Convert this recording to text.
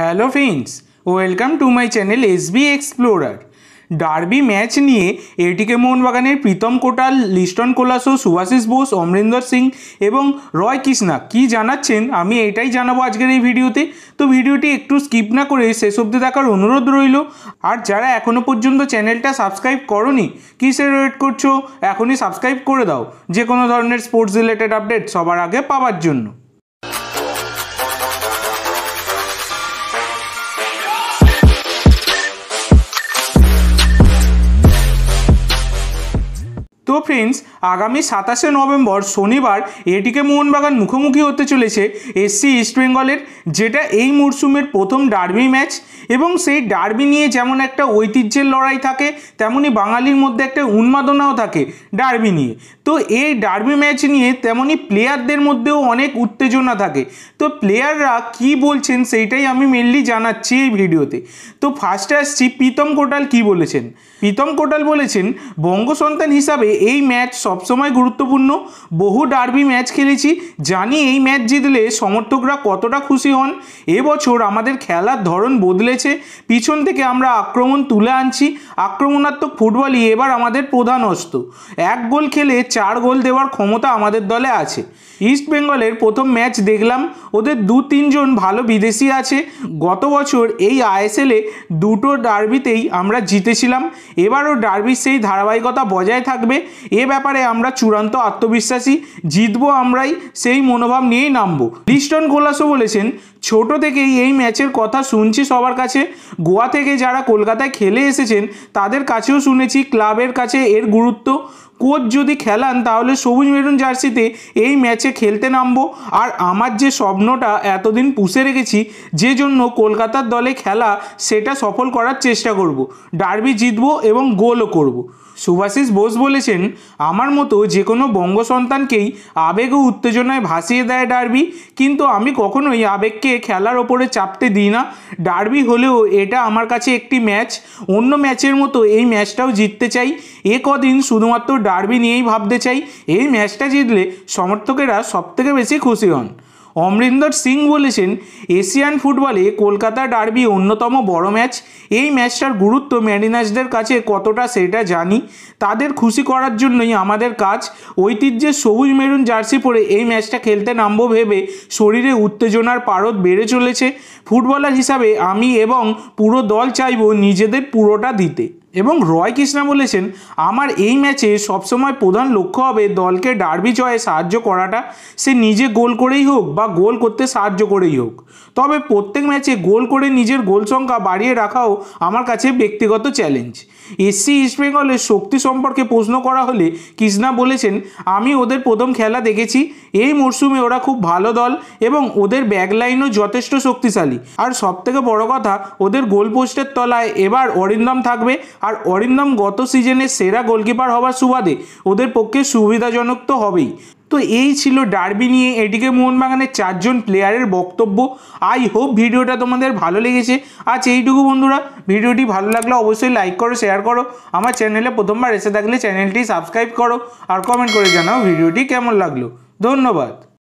Hello friends welcome to my channel S B explorer derby match নিয়ে ATK মোহনবাগানের প্রীতম কোটাল লিস্টন কোলাসো সুভাশিস বোস অমরিন্দর সিং এবং Roy Krishna কি জানাচ্ছেন আমি এটাই জানাবো আজকের এই ভিডিওতে তো ভিডিওটি একটু স্কিপ না করে শেষ অব্দি দেখার অনুরোধ রইল আর যারা এখনও পর্যন্ত চ্যানেলটা সাবস্ক্রাইব করনি কিসের ওয়েট করছো এখনই সাবস্ক্রাইব করে দাও যে কোনো ধরনের স্পোর্টস রিলেটেড আপডেট সবার আগে পাওয়ার জন্য তো ফ্রেন্ডস আগামী সাতাশে নভেম্বর শনিবার এটিকে মোহনবাগান মুখোমুখি হতে চলেছে এসসি ইস্টবেঙ্গলের যেটা এই মরশুমের প্রথম ডার্বি ম্যাচ এবং সেই ডার্বি নিয়ে যেমন একটা ঐতিহ্যের লড়াই থাকে তেমনই বাঙালির মধ্যে একটা উন্মাদনাও থাকে ডার্বি নিয়ে তো এই ডার্বি ম্যাচ নিয়ে তেমনি প্লেয়ারদের মধ্যেও অনেক উত্তেজনা থাকে তো প্লেয়াররা কি বলছেন সেইটাই আমি মেনলি জানাচ্ছি এই ভিডিওতে তো ফার্স্টে আসছি প্রীতম কোটাল কি বলেছেন প্রীতম কোটাল বলেছেন বঙ্গ সন্তান হিসাবে এই ম্যাচ সবসময় গুরুত্বপূর্ণ বহু ডার্বি ম্যাচ খেলেছি জানি এই ম্যাচ জিতলে সমর্থকরা কতটা খুশি হন এবছর আমাদের খেলার ধরন বদলেছে পিছন থেকে আমরা আক্রমণ তুলে আনছি আক্রমণাত্মক ফুটবলই এবার আমাদের প্রধান অস্ত্র এক গোল খেলে চার গোল দেওয়ার ক্ষমতা আমাদের দলে আছে ইস্ট বেঙ্গলের প্রথম ম্যাচ দেখলাম ওদের দু তিনজন ভালো বিদেশি আছে গত বছর এই আইএসএলে দুটো ডার্বিতেই আমরা জিতেছিলাম এবারও ডার্বির সেই ধারাবাহিকতা বজায় থাকবে এ ব্যাপারে আমরা চূড়ান্ত আত্মবিশ্বাসী জিতবো আমরাই সেই মনোভাব নিয়েই নামবো লিস্টন গোলাসও বলেছেন ছোট থেকেই এই ম্যাচের কথা শুনছি সবার কাছে গোয়া থেকে যারা কলকাতায় খেলে এসেছেন তাদের কাছেও শুনেছি ক্লাবের কাছে এর গুরুত্ব কোচ যদি খেলান তাহলে সবুজ মেরুন জার্সিতে এই ম্যাচে খেলতে নামবো আর আমার যে স্বপ্নটা এতদিন পুষে রেখেছি যে জন্য কলকাতার দলে খেলা সেটা সফল করার চেষ্টা করব। ডার্বি জিতব এবং গোলও করব। সুভাষিস বোস বলেছেন আমার মতো যে কোনো বঙ্গ সন্তানকেই আবেগ ও উত্তেজনায় ভাসিয়ে দেয় ডার্বি কিন্তু আমি কখনোই আবেগকে খেলার ওপরে চাপতে দিই না ডার্বি হলেও এটা আমার কাছে একটি ম্যাচ অন্য ম্যাচের মতো এই ম্যাচটাও জিততে চাই এ কদিন শুধুমাত্র ডার্বি নিয়েই ভাবতে চাই এই ম্যাচটা জিতলে সমর্থকেরা সবথেকে বেশি খুশি হন অমরিন্দর সিং বলেছেন এশিয়ান ফুটবলে কলকাতা ডার্বি অন্যতম বড় ম্যাচ এই ম্যাচটার গুরুত্ব ম্যারিনার্সদের কাছে কতটা সেটা জানি তাদের খুশি করার জন্যই আমাদের কাজ ঐতিহ্যের সবুজ মেরুন জার্সি পরে এই ম্যাচটা খেলতে নামবো ভেবে শরীরে উত্তেজনার পারদ বেড়ে চলেছে ফুটবলার হিসাবে আমি এবং পুরো দল চাইব নিজেদের পুরোটা দিতে এবং রয় কৃষ্ণা বলেছেন আমার এই ম্যাচে সবসময় প্রধান লক্ষ্য হবে দলকে ডার্বি জয়ে সাহায্য করাটা সে নিজে গোল করেই হোক বা গোল করতে সাহায্য করেই হোক তবে প্রত্যেক ম্যাচে গোল করে নিজের গোল সংখ্যা বাড়িয়ে রাখাও আমার কাছে ব্যক্তিগত চ্যালেঞ্জ এসসি ইস্টবেঙ্গলের শক্তি সম্পর্কে প্রশ্ন করা হলে কৃষ্ণা বলেছেন আমি ওদের প্রথম খেলা দেখেছি এই মরশুমে ওরা খুব ভালো দল এবং ওদের ব্যাকলাইনও যথেষ্ট শক্তিশালী আর সবথেকে বড় কথা ওদের গোল পোস্টের তলায় এবার অরিন্দম থাকবে আর অরিন্দম গত সিজনে সেরা গোলকিপার হওয়ার সুবাদে ওদের পক্ষে সুবিধাজনক তো হবেই তো এই ছিল ডার্বি নিয়ে এটিকে মোহনবাগানের চারজন প্লেয়ারের বক্তব্য আই হোপ ভিডিওটা তোমাদের ভালো লেগেছে আজ এইটুকু বন্ধুরা ভিডিওটি ভালো লাগলে অবশ্যই লাইক করো শেয়ার করো আমার চ্যানেলে প্রথমবার এসে থাকলে চ্যানেলটি সাবস্ক্রাইব করো আর কমেন্ট করে জানাও ভিডিওটি কেমন লাগলো ধন্যবাদ